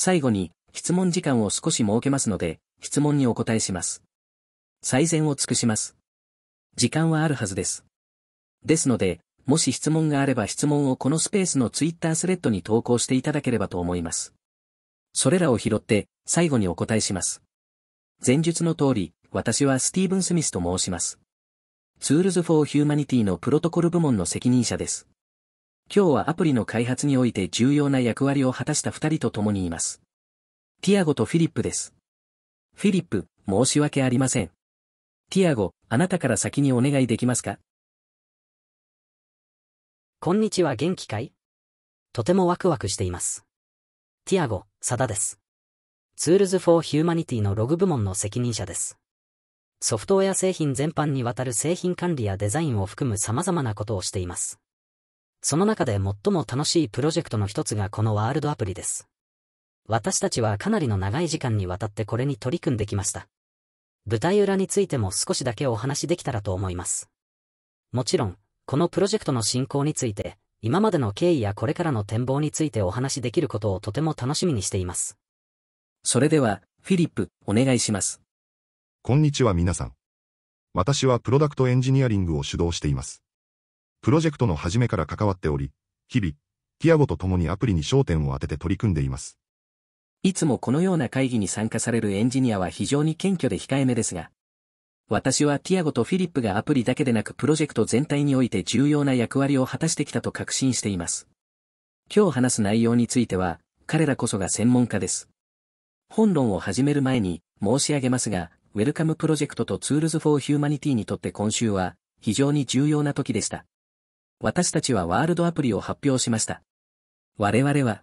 最後に、質問時間を少し設けますので、質問にお答えします。最善を尽くします。時間はあるはずです。ですので、もし質問があれば質問をこのスペースの Twitter スレッドに投稿していただければと思います。それらを拾って、最後にお答えします。前述の通り、私はスティーブン・スミスと申します。ツールズ・フォー・ヒューマニティのプロトコル部門の責任者です。今日はアプリの開発において重要な役割を果たした二人と共にいます。ティアゴとフィリップです。フィリップ、申し訳ありません。ティアゴ、あなたから先にお願いできますかこんにちは元気かいとてもワクワクしています。ティアゴ、サダです。ツールズ・フォー・ヒューマニティのログ部門の責任者です。ソフトウェア製品全般にわたる製品管理やデザインを含む様々なことをしています。その中で最も楽しいプロジェクトの一つがこのワールドアプリです。私たちはかなりの長い時間にわたってこれに取り組んできました。舞台裏についても少しだけお話しできたらと思います。もちろん、このプロジェクトの進行について、今までの経緯やこれからの展望についてお話しできることをとても楽しみにしています。それでは、フィリップ、お願いします。こんにちは皆さん。私はプロダクトエンジニアリングを主導しています。プロジェクトの始めから関わっており、日々、ティアゴと共にアプリに焦点を当てて取り組んでいます。いつもこのような会議に参加されるエンジニアは非常に謙虚で控えめですが、私はティアゴとフィリップがアプリだけでなくプロジェクト全体において重要な役割を果たしてきたと確信しています。今日話す内容については、彼らこそが専門家です。本論を始める前に申し上げますが、ウェルカムプロジェクトとツールズフォーヒューマニティにとって今週は非常に重要な時でした。私たちはワールドアプリを発表しました。我々は、